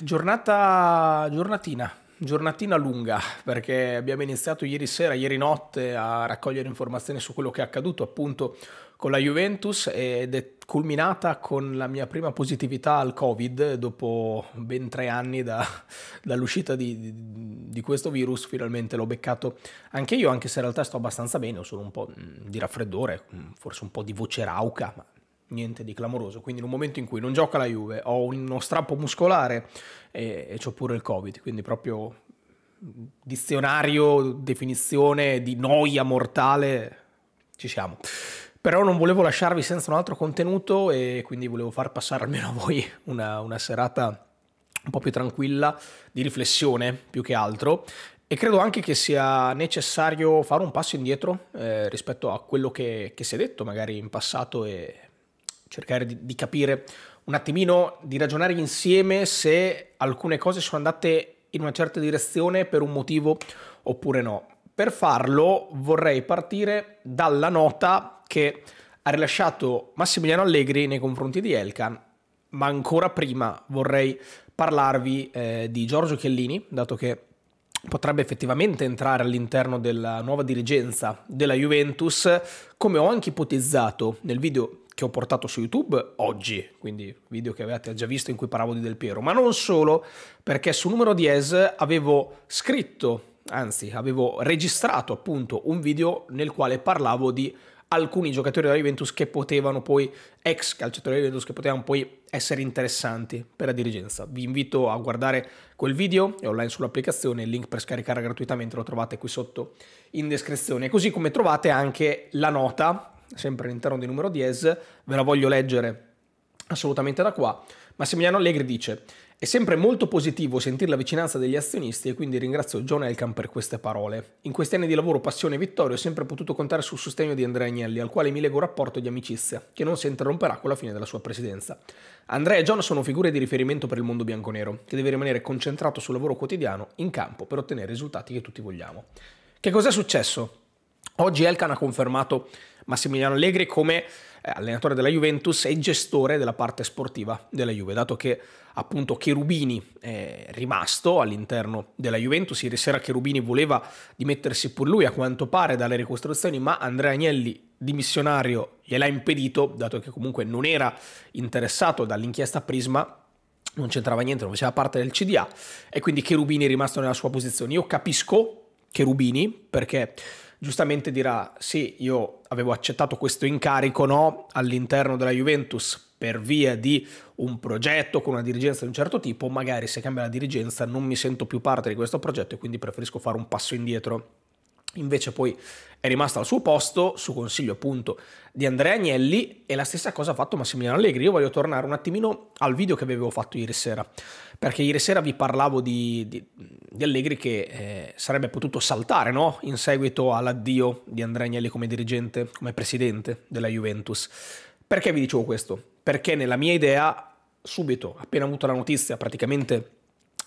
giornata giornatina, giornatina lunga, perché abbiamo iniziato ieri sera, ieri notte a raccogliere informazioni su quello che è accaduto appunto con la Juventus ed è culminata con la mia prima positività al Covid dopo ben tre anni da, dall'uscita di, di, di, questo virus, finalmente l'ho beccato anche io, anche se in realtà sto abbastanza bene, ho solo un po' di raffreddore, forse un po' di voce rauca, ma niente di clamoroso. Quindi in un momento in cui non gioca la Juve, ho uno strappo muscolare e, e ho pure il Covid, quindi proprio dizionario, definizione di noia mortale, ci siamo. Però non volevo lasciarvi senza un altro contenuto e quindi volevo far passare almeno a voi una, una serata un po' più tranquilla, di riflessione più che altro. E credo anche che sia necessario fare un passo indietro eh, rispetto a quello che, che si è detto magari in passato e cercare di, di capire un attimino, di ragionare insieme se alcune cose sono andate in una certa direzione per un motivo oppure no. Per farlo vorrei partire dalla nota che ha rilasciato Massimiliano Allegri nei confronti di Elkan, ma ancora prima vorrei parlarvi eh, di Giorgio Chiellini, dato che potrebbe effettivamente entrare all'interno della nuova dirigenza della Juventus, come ho anche ipotizzato nel video che ho portato su YouTube oggi, quindi video che avevate già visto in cui parlavo di Del Piero, ma non solo, perché su numero 10 avevo scritto, anzi avevo registrato appunto un video nel quale parlavo di alcuni giocatori della Juventus che potevano poi, ex calciatori della Juventus che potevano poi essere interessanti per la dirigenza. Vi invito a guardare quel video, è online sull'applicazione, il link per scaricare gratuitamente lo trovate qui sotto in descrizione, così come trovate anche la nota sempre all'interno di numero 10, ve la voglio leggere assolutamente da qua. Massimiliano Allegri dice: È sempre molto positivo sentire la vicinanza degli azionisti e quindi ringrazio John Elkan per queste parole. In questi anni di lavoro, passione e vittoria ho sempre potuto contare sul sostegno di Andrea Agnelli, al quale mi leggo un rapporto di amicizia, che non si interromperà con la fine della sua presidenza. Andrea e John sono figure di riferimento per il mondo bianconero, che deve rimanere concentrato sul lavoro quotidiano in campo per ottenere i risultati che tutti vogliamo. Che cos'è successo? Oggi Elkan ha confermato Massimiliano Allegri come eh, allenatore della Juventus e gestore della parte sportiva della Juve, dato che appunto Cherubini è rimasto all'interno della Juventus. Ieri sera Cherubini voleva dimettersi pur lui, a quanto pare, dalle ricostruzioni, ma Andrea Agnelli, dimissionario, gliel'ha impedito, dato che comunque non era interessato dall'inchiesta Prisma. Non c'entrava niente, non faceva parte del CDA e quindi Cherubini è rimasto nella sua posizione. Io capisco Cherubini perché giustamente dirà sì, io avevo accettato questo incarico no, all'interno della Juventus per via di un progetto con una dirigenza di un certo tipo, magari se cambia la dirigenza non mi sento più parte di questo progetto e quindi preferisco fare un passo indietro. Invece poi è rimasto al suo posto, su consiglio appunto di Andrea Agnelli, e la stessa cosa ha fatto Massimiliano Allegri. Io voglio tornare un attimino al video che avevo fatto ieri sera perché ieri sera vi parlavo di, di, di Allegri che eh, sarebbe potuto saltare no? in seguito all'addio di Andrea Agnelli come dirigente, come presidente della Juventus. Perché vi dicevo questo? Perché nella mia idea, subito, appena avuto la notizia, praticamente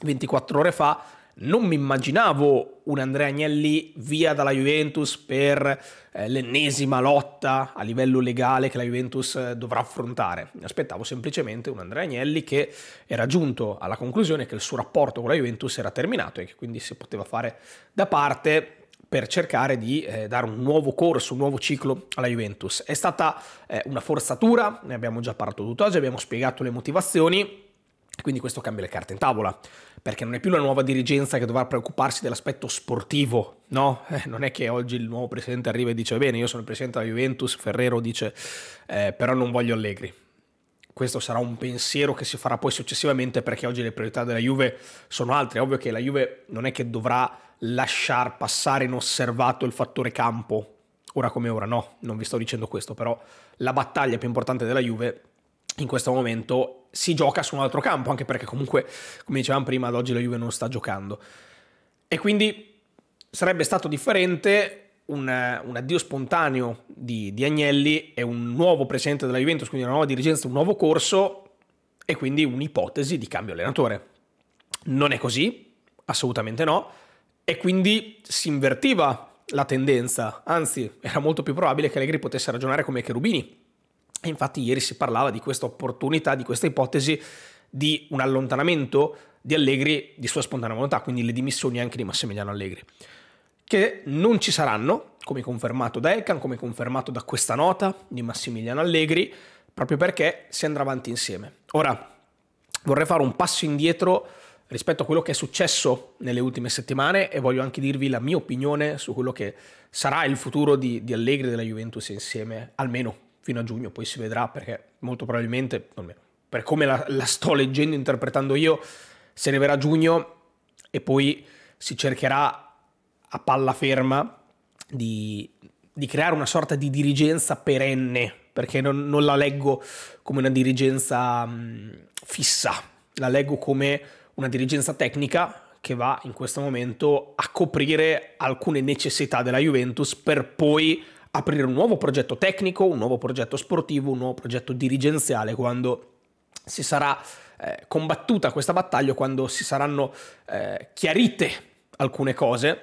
24 ore fa, non mi immaginavo un Andrea Agnelli via dalla Juventus per eh, l'ennesima lotta a livello legale che la Juventus eh, dovrà affrontare. Mi aspettavo semplicemente un Andrea Agnelli che era giunto alla conclusione che il suo rapporto con la Juventus era terminato e che quindi si poteva fare da parte per cercare di eh, dare un nuovo corso, un nuovo ciclo alla Juventus. È stata eh, una forzatura, ne abbiamo già parlato tutto oggi, abbiamo spiegato le motivazioni quindi questo cambia le carte in tavola, perché non è più la nuova dirigenza che dovrà preoccuparsi dell'aspetto sportivo, no? Eh, non è che oggi il nuovo presidente arriva e dice, bene, io sono il presidente della Juventus, Ferrero dice, eh, però non voglio Allegri. Questo sarà un pensiero che si farà poi successivamente perché oggi le priorità della Juve sono altre. È ovvio che la Juve non è che dovrà lasciar passare inosservato il fattore campo, ora come ora, no, non vi sto dicendo questo, però la battaglia più importante della Juve in questo momento si gioca su un altro campo, anche perché comunque, come dicevamo prima, ad oggi la Juve non sta giocando. E quindi sarebbe stato differente un, un addio spontaneo di, di, Agnelli e un nuovo presidente della Juventus, quindi una nuova dirigenza, un nuovo corso e quindi un'ipotesi di cambio allenatore. Non è così, assolutamente no, e quindi si invertiva la tendenza, anzi era molto più probabile che Allegri potesse ragionare come Cherubini, infatti ieri si parlava di questa opportunità, di questa ipotesi di un allontanamento di Allegri di sua spontanea volontà, quindi le dimissioni anche di Massimiliano Allegri, che non ci saranno, come confermato da Elkan, come confermato da questa nota di Massimiliano Allegri, proprio perché si andrà avanti insieme. Ora, vorrei fare un passo indietro rispetto a quello che è successo nelle ultime settimane e voglio anche dirvi la mia opinione su quello che sarà il futuro di, di Allegri e della Juventus insieme, almeno fino a giugno, poi si vedrà perché molto probabilmente, per come la, la sto leggendo, interpretando io, si arriverà a giugno e poi si cercherà a palla ferma di, di creare una sorta di dirigenza perenne, perché non, non la leggo come una dirigenza mh, mm, fissa, la leggo come una dirigenza tecnica che va in questo momento a coprire alcune necessità della Juventus per poi aprire un nuovo progetto tecnico, un nuovo progetto sportivo, un nuovo progetto dirigenziale quando si sarà eh, combattuta questa battaglia, quando si saranno eh, chiarite alcune cose,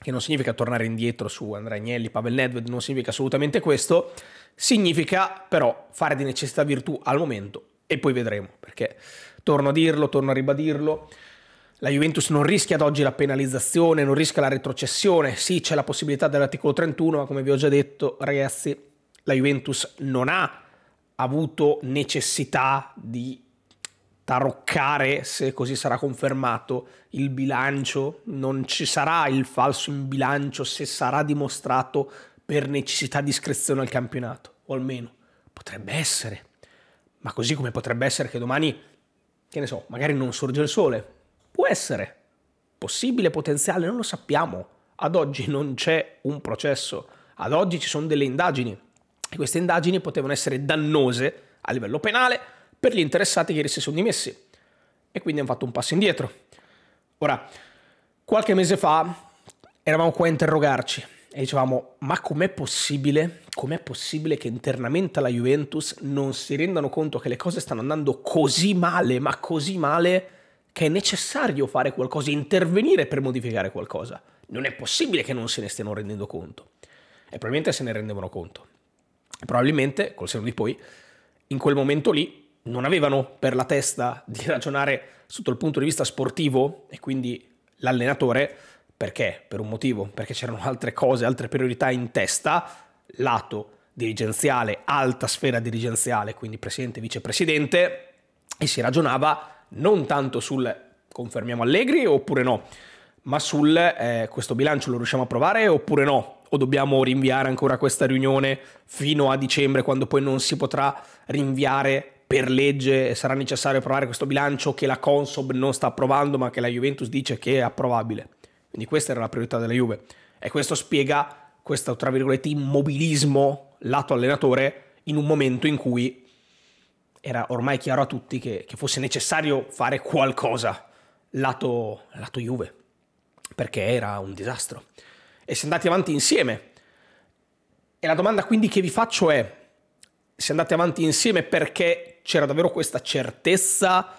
che non significa tornare indietro su Andrea Agnelli, Pavel Nedved, non significa assolutamente questo, significa però fare di necessità virtù al momento e poi vedremo, perché torno a dirlo, torno a ribadirlo, la Juventus non rischia ad oggi la penalizzazione, non rischia la retrocessione. Sì, c'è la possibilità dell'articolo 31, ma come vi ho già detto, ragazzi, la Juventus non ha avuto necessità di taroccare, se così sarà confermato, il bilancio. Non ci sarà il falso in bilancio se sarà dimostrato per necessità di iscrizione al campionato, o almeno potrebbe essere. Ma così come potrebbe essere che domani, che ne so, magari non sorge il sole, Può essere. Possibile, potenziale, non lo sappiamo. Ad oggi non c'è un processo. Ad oggi ci sono delle indagini. E queste indagini potevano essere dannose a livello penale per gli interessati che ieri si sono dimessi. E quindi hanno fatto un passo indietro. Ora, qualche mese fa eravamo qua a interrogarci e dicevamo ma com'è possibile, com'è possibile che internamente alla Juventus non si rendano conto che le cose stanno andando così male, ma così male che è necessario fare qualcosa, intervenire per modificare qualcosa. Non è possibile che non se ne stiano rendendo conto. E probabilmente se ne rendevano conto. Probabilmente, col seno di poi, in quel momento lì non avevano per la testa di ragionare sotto il punto di vista sportivo e quindi l'allenatore, perché? Per un motivo, perché c'erano altre cose, altre priorità in testa, lato dirigenziale, alta sfera dirigenziale, quindi presidente, vicepresidente, e si ragionava non tanto sul confermiamo Allegri oppure no, ma sul eh, questo bilancio lo riusciamo a provare oppure no, o dobbiamo rinviare ancora questa riunione fino a dicembre quando poi non si potrà rinviare per legge e sarà necessario approvare questo bilancio che la Consob non sta approvando ma che la Juventus dice che è approvabile. Quindi questa era la priorità della Juve e questo spiega questo tra virgolette immobilismo lato allenatore in un momento in cui era ormai chiaro a tutti che, che fosse necessario fare qualcosa lato, lato Juve, perché era un disastro. E si è andati avanti insieme. E la domanda quindi che vi faccio è, se andate avanti insieme perché c'era davvero questa certezza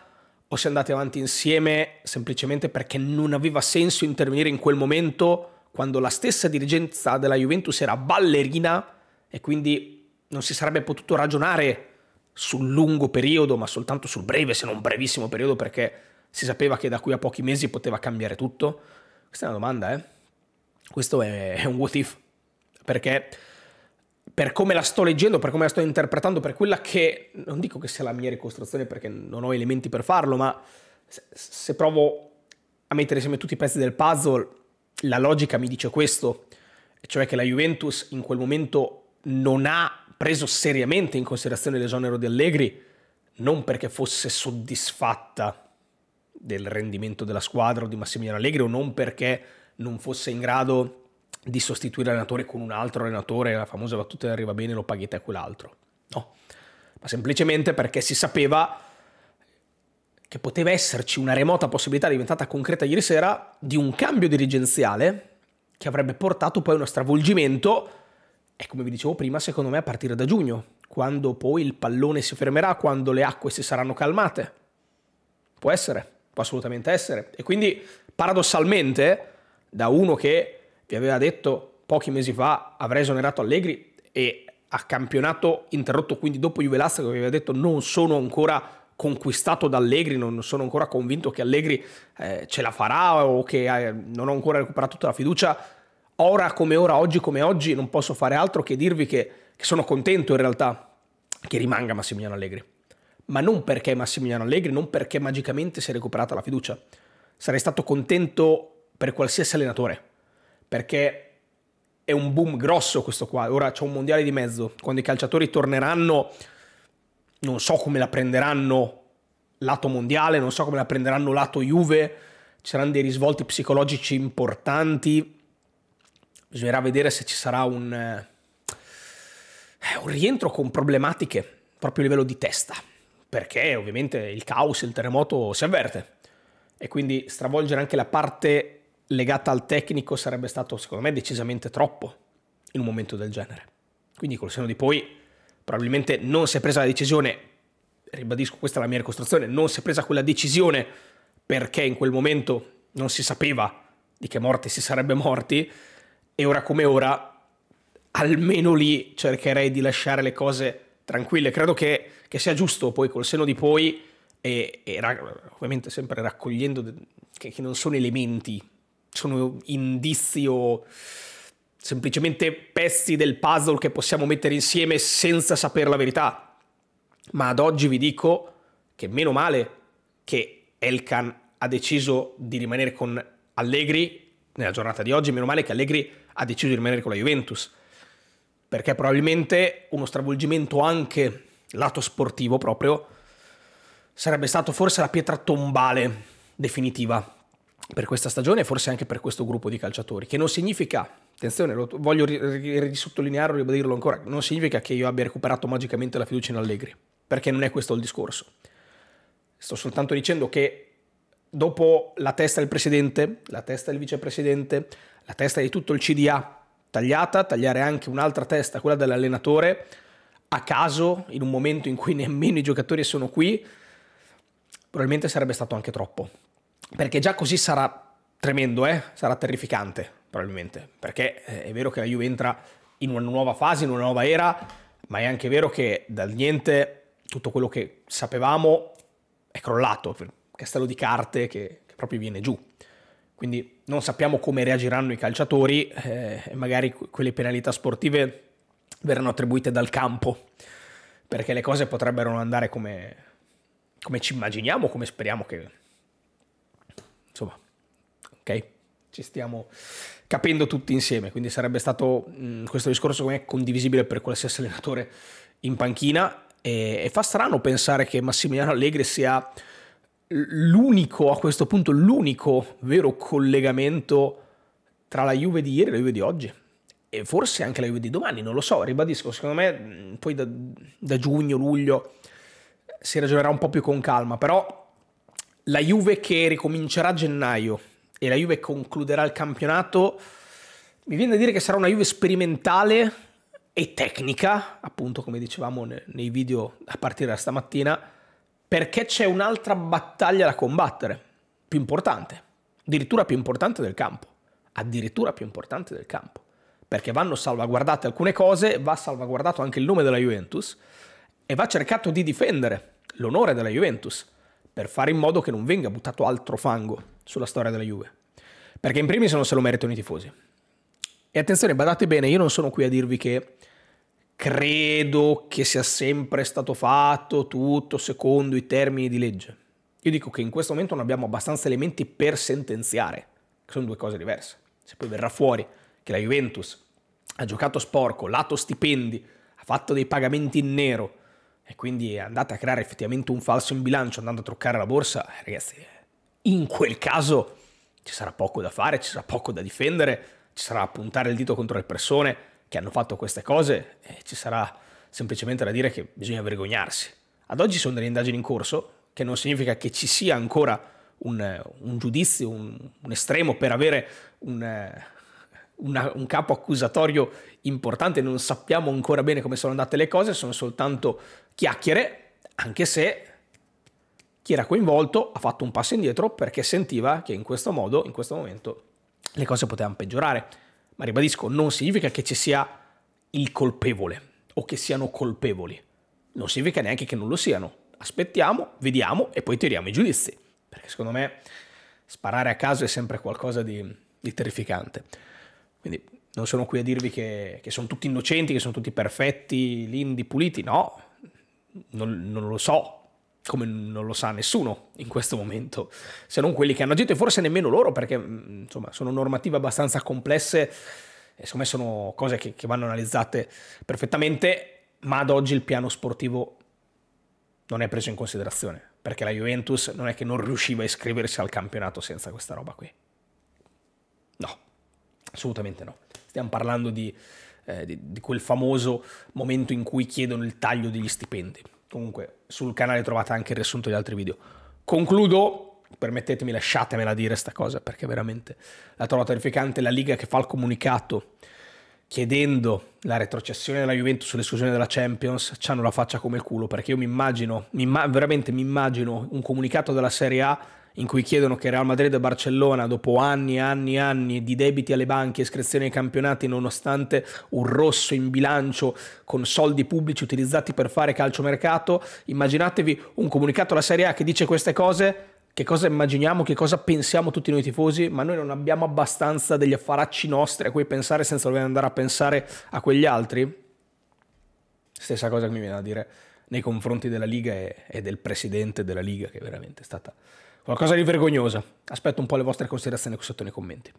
o se andate avanti insieme semplicemente perché non aveva senso intervenire in quel momento quando la stessa dirigenza della Juventus era ballerina e quindi non si sarebbe potuto ragionare sul lungo periodo, ma soltanto sul breve, se non brevissimo periodo, perché si sapeva che da qui a pochi mesi poteva cambiare tutto? Questa è una domanda, eh? Questo è, è un what if, perché per come la sto leggendo, per come la sto interpretando, per quella che non dico che sia la mia ricostruzione perché non ho elementi per farlo, ma se, se provo a mettere insieme tutti i pezzi del puzzle, la logica mi dice questo, cioè che la Juventus in quel momento non ha preso seriamente in considerazione l'esonero di Allegri non perché fosse soddisfatta del rendimento della squadra o di Massimiliano Allegri o non perché non fosse in grado di sostituire l'allenatore con un altro allenatore, la famosa battuta arriva bene, lo paghi te quell'altro. No, ma semplicemente perché si sapeva che poteva esserci una remota possibilità diventata concreta ieri sera di un cambio dirigenziale che avrebbe portato poi a uno stravolgimento e come vi dicevo prima, secondo me a partire da giugno, quando poi il pallone si fermerà, quando le acque si saranno calmate. Può essere, può assolutamente essere. E quindi paradossalmente, da uno che vi aveva detto pochi mesi fa avrei esonerato Allegri e a campionato interrotto quindi dopo Juve Lazio che vi aveva detto non sono ancora conquistato da Allegri, non sono ancora convinto che Allegri eh, ce la farà o che eh, non ho ancora recuperato tutta la fiducia ora come ora, oggi come oggi, non posso fare altro che dirvi che, che sono contento in realtà che rimanga Massimiliano Allegri. Ma non perché Massimiliano Allegri, non perché magicamente si è recuperata la fiducia. Sarei stato contento per qualsiasi allenatore, perché è un boom grosso questo qua. Ora c'è un mondiale di mezzo. Quando i calciatori torneranno, non so come la prenderanno lato mondiale, non so come la prenderanno lato Juve. Ci saranno dei risvolti psicologici importanti bisognerà vedere se ci sarà un, eh, un rientro con problematiche proprio a livello di testa, perché ovviamente il caos, il terremoto si avverte e quindi stravolgere anche la parte legata al tecnico sarebbe stato secondo me decisamente troppo in un momento del genere. Quindi col seno di poi probabilmente non si è presa la decisione, ribadisco questa è la mia ricostruzione, non si è presa quella decisione perché in quel momento non si sapeva di che morte si sarebbe morti, e ora come ora, almeno lì cercherei di lasciare le cose tranquille. Credo che, che sia giusto poi col seno di poi, e, e ovviamente sempre raccogliendo che, che non sono elementi, sono indizi o semplicemente pezzi del puzzle che possiamo mettere insieme senza sapere la verità. Ma ad oggi vi dico che meno male che Elkan ha deciso di rimanere con Allegri nella giornata di oggi, meno male che Allegri ha deciso di rimanere con la Juventus. Perché probabilmente uno stravolgimento anche lato sportivo proprio sarebbe stato forse la pietra tombale definitiva per questa stagione e forse anche per questo gruppo di calciatori, che non significa, attenzione, lo voglio risottolinearlo, ribadirlo ancora, non significa che io abbia recuperato magicamente la fiducia in Allegri, perché non è questo il discorso. Sto soltanto dicendo che dopo la testa del presidente, la testa del vicepresidente, la testa di tutto il CDA tagliata, tagliare anche un'altra testa, quella dell'allenatore, a caso, in un momento in cui nemmeno i giocatori sono qui, probabilmente sarebbe stato anche troppo. Perché già così sarà tremendo, eh? sarà terrificante, probabilmente. Perché eh, è vero che la Juve entra in una nuova fase, in una nuova era, ma è anche vero che dal niente tutto quello che sapevamo è crollato, castello di carte che, che proprio viene giù. Quindi non sappiamo come reagiranno i calciatori, eh, magari quelle penalità sportive verranno attribuite dal campo, perché le cose potrebbero non andare come, come ci immaginiamo, come speriamo che... Insomma, ok? Ci stiamo capendo tutti insieme, quindi sarebbe stato mh, questo discorso come condivisibile per qualsiasi allenatore in panchina e, e fa strano pensare che Massimiliano Allegri sia l'unico, a questo punto, l'unico vero collegamento tra la Juve di ieri e la Juve di oggi. E forse anche la Juve di domani, non lo so, ribadisco, secondo me mm, poi da, da giugno, luglio si ragionerà un po' più con calma, però la Juve che ricomincerà a gennaio e la Juve concluderà il campionato, mi viene da dire che sarà una Juve sperimentale e tecnica, appunto come dicevamo nei video a partire da stamattina, perché c'è un'altra battaglia da combattere, più importante, addirittura più importante del campo, addirittura più importante del campo, perché vanno salvaguardate alcune cose, va salvaguardato anche il nome della Juventus e va cercato di difendere l'onore della Juventus per fare in modo che non venga buttato altro fango sulla storia della Juve. Perché in primis non se lo meritano i tifosi. E attenzione, badate bene, io non sono qui a dirvi che credo che sia sempre stato fatto tutto secondo i termini di legge. Io dico che in questo momento non abbiamo abbastanza elementi per sentenziare, che sono due cose diverse. Se poi verrà fuori che la Juventus ha giocato sporco, lato stipendi, ha fatto dei pagamenti in nero e quindi è andata a creare effettivamente un falso in bilancio andando a truccare la borsa, ragazzi, in quel caso ci sarà poco da fare, ci sarà poco da difendere, ci sarà a puntare il dito contro le persone che hanno fatto queste cose, eh, ci sarà semplicemente da dire che bisogna vergognarsi. Ad oggi sono delle indagini in corso, che non significa che ci sia ancora un, un giudizio, un, un, estremo per avere un, eh, una, un capo accusatorio importante, non sappiamo ancora bene come sono andate le cose, sono soltanto chiacchiere, anche se chi era coinvolto ha fatto un passo indietro perché sentiva che in questo modo, in questo momento, le cose potevano peggiorare ma ribadisco, non significa che ci sia il colpevole o che siano colpevoli. Non significa neanche che non lo siano. Aspettiamo, vediamo e poi tiriamo i giudizi. Perché secondo me sparare a caso è sempre qualcosa di, di terrificante. Quindi non sono qui a dirvi che, che, sono tutti innocenti, che sono tutti perfetti, lindi, puliti. No, non, non lo so, come non lo sa nessuno in questo momento, se non quelli che hanno agito e forse nemmeno loro perché mm, insomma sono normative abbastanza complesse e secondo me sono cose che, che vanno analizzate perfettamente, ma ad oggi il piano sportivo non è preso in considerazione perché la Juventus non è che non riusciva a iscriversi al campionato senza questa roba qui. No, assolutamente no. Stiamo parlando di, eh, di, di quel famoso momento in cui chiedono il taglio degli stipendi. Comunque, sul canale trovate anche il riassunto di altri video. Concludo, permettetemi, lasciatemela dire questa cosa perché veramente la trovo terrificante, la Liga che fa il comunicato chiedendo la retrocessione della Juventus sull'esclusione della Champions, hanno la faccia come il culo perché io mi immagino, mi imma- veramente mi immagino un comunicato della Serie A in cui chiedono che Real Madrid e Barcellona, dopo anni e anni e anni di debiti alle banche, iscrizioni ai campionati, nonostante un rosso in bilancio con soldi pubblici utilizzati per fare calciomercato, immaginatevi un comunicato alla Serie A che dice queste cose, che cosa immaginiamo, che cosa pensiamo tutti noi tifosi, ma noi non abbiamo abbastanza degli affaracci nostri a cui pensare senza dover andare a pensare a quegli altri? Stessa cosa che mi viene da dire nei confronti della Liga e, e del presidente della Liga, che veramente è stata Qualcosa di vergognosa. Aspetto un po' le vostre considerazioni qui sotto nei commenti.